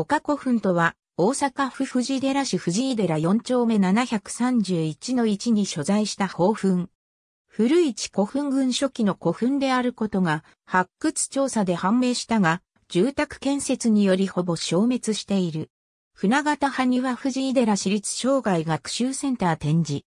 岡古墳とは、大阪府藤寺市藤井寺4丁目731の1に所在した宝墳。古市古墳群初期の古墳であることが発掘調査で判明したが、住宅建設によりほぼ消滅している。船形派には藤井寺市立障害学習センター展示。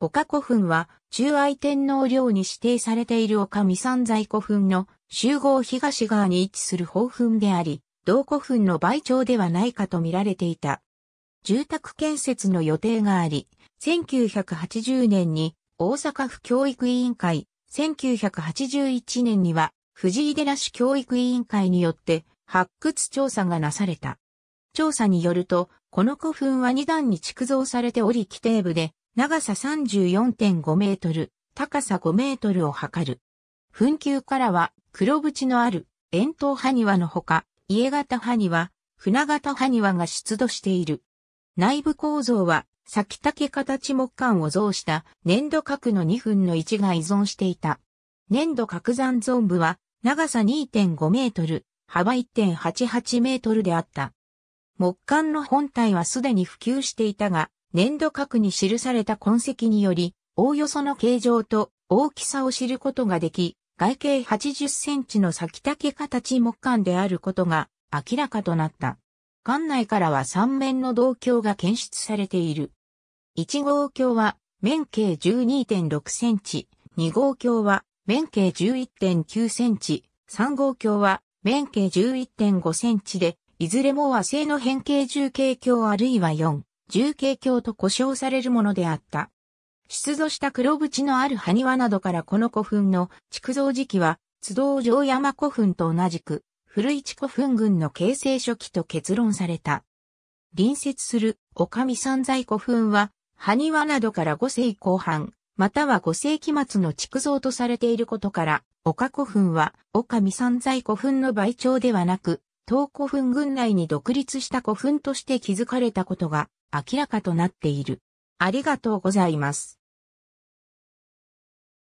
岡古墳は、中愛天皇陵に指定されている岡三山在古墳の集合東側に位置する宝墳であり、同古墳の倍長ではないかと見られていた。住宅建設の予定があり、1980年に大阪府教育委員会、1981年には藤井寺市教育委員会によって発掘調査がなされた。調査によると、この古墳は2段に築造されており規定部で、長さ34.5メートル、高さ5メートルを測る。墳丘からは黒縁のある円筒埴輪のほか、家型埴輪、船型埴輪が出土している。内部構造は、先竹形木管を造した粘土角の2分の1が依存していた。粘土山ゾ存部は、長さ2.5メートル、幅1.88メートルであった。木管の本体はすでに普及していたが、粘土角に記された痕跡により、おおよその形状と大きさを知ることができ、外径80センチの先竹形木管であることが明らかとなった。管内からは3面の銅鏡が検出されている。1号鏡は面径12.6センチ、2号鏡は面径11.9センチ、3号鏡は面径11.5センチで、いずれも和製の変形重形鏡あるいは4、重形鏡と呼称されるものであった。出土した黒縁のある埴輪などからこの古墳の築造時期は、津道城山古墳と同じく、古市古墳群の形成初期と結論された。隣接する、おかみ三在古墳は、埴輪などから5世後半、または5世紀末の築造とされていることから、岡古墳は、おかみ三在古墳の倍長ではなく、東古墳群内に独立した古墳として築かれたことが明らかとなっている。ありがとうございます。